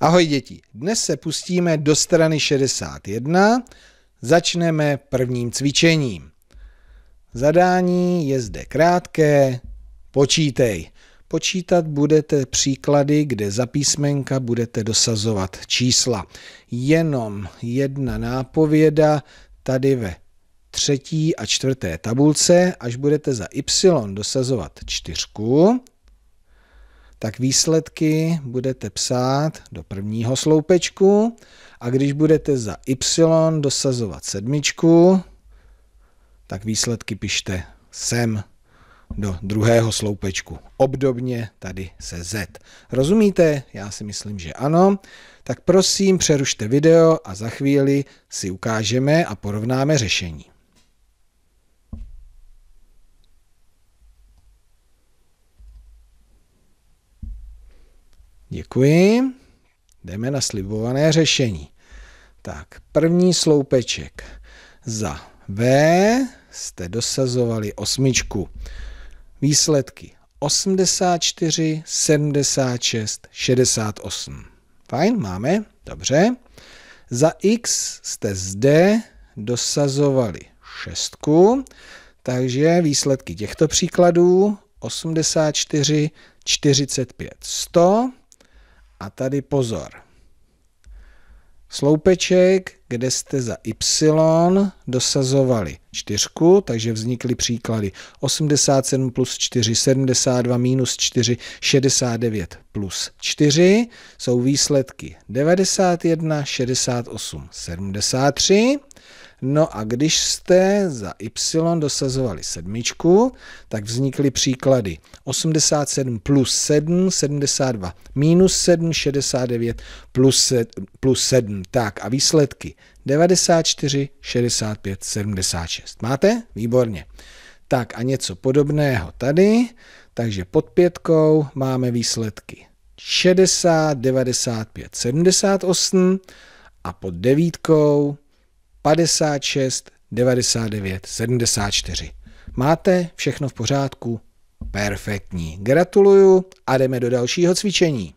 Ahoj děti, dnes se pustíme do strany 61, začneme prvním cvičením. Zadání je zde krátké, počítej. Počítat budete příklady, kde za písmenka budete dosazovat čísla. Jenom jedna nápověda tady ve třetí a čtvrté tabulce, až budete za y dosazovat čtyřku, tak výsledky budete psát do prvního sloupečku a když budete za y dosazovat sedmičku, tak výsledky pište sem do druhého sloupečku. Obdobně tady se z. Rozumíte? Já si myslím, že ano. Tak prosím, přerušte video a za chvíli si ukážeme a porovnáme řešení. Děkuji. Jdeme na slibované řešení. Tak, první sloupeček. Za V jste dosazovali osmičku. Výsledky 84, 76, 68. Fajn, máme, dobře. Za x jste zde dosazovali šestku, takže výsledky těchto příkladů 84, 45, 100 a tady pozor. Sloupeček, kde jste za y dosazovali čtyřku, takže vznikly příklady 87 plus 4, 72 minus 4, 69 plus 4. Jsou výsledky 91, 68, 73. No a když jste za y dosazovali sedmičku, tak vznikly příklady 87 plus 7, 72 minus 7, 69 plus 7, plus 7. Tak a výsledky 94, 65, 76. Máte? Výborně. Tak a něco podobného tady. Takže pod pětkou máme výsledky 60, 95, 78 a pod devítkou 56 99 74. Máte všechno v pořádku? Perfektní. Gratuluju a jdeme do dalšího cvičení.